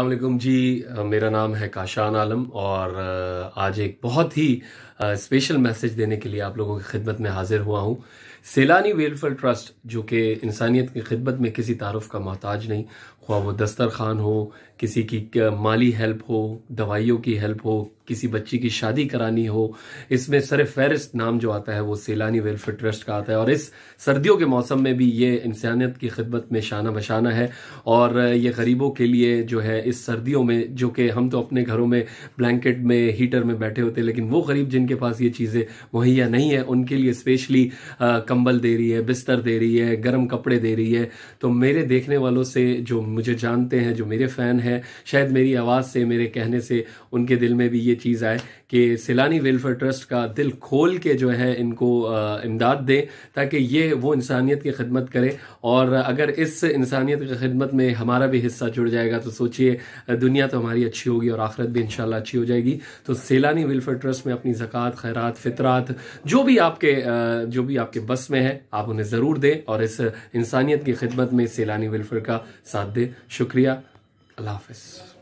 अलकुम जी मेरा नाम है काशान आलम और आज एक बहुत ही स्पेशल मैसेज देने के लिए आप लोगों की खिदमत में हाजिर हुआ हूँ सैलानी वेलफेयर ट्रस्ट जो कि इंसानियत की खिदमत में किसी तारफ़ का मोहताज नहीं ख्वा वो दस्तर खान हो किसी की माली हेल्प हो दवाइयों की हेल्प हो किसी बच्ची की शादी करानी हो इसमें सर फहरिस्त नाम जो आता है वो सैलानी वेलफेयर ट्रस्ट का आता है और इस सर्दियों के मौसम में भी ये इंसानियत की खिदमत में शाना बशाना है और ये गरीबों के लिए जो है इस सर्दियों में जो कि हम तो अपने घरों में ब्लैंकेट में हीटर में बैठे होते हैं लेकिन वो गरीब जिनके पास ये चीज़ें मुहैया नहीं है उनके लिए स्पेशली कंबल दे रही है बिस्तर दे रही है गर्म कपड़े दे रही है तो मेरे देखने वालों से जो मुझे जानते हैं जो मेरे फ़ैन हैं शायद मेरी आवाज़ से मेरे कहने से उनके दिल में भी ये चीज़ आए कि सिलानी वेलफेयर ट्रस्ट का दिल खोल के जो है इनको इमदाद दें ताकि ये वो इंसानियत की खिदमत करे और अगर इस इंसानियत की खिदमत में हमारा भी हिस्सा जुड़ जाएगा तो सोचिए दुनिया तो हमारी अच्छी होगी और आखिरत भी इंशाला अच्छी हो जाएगी तो सैलानी वेलफेयर ट्रस्ट में अपनी ज़क़़त खैरात फितरात जो भी आपके जो भी आपके बस में है आप उन्हें ज़रूर दें और इस इंसानियत की खिदमत में सैलानी वेलफेयर का साथ दें शुक्रिया अल्लाह हाफिज़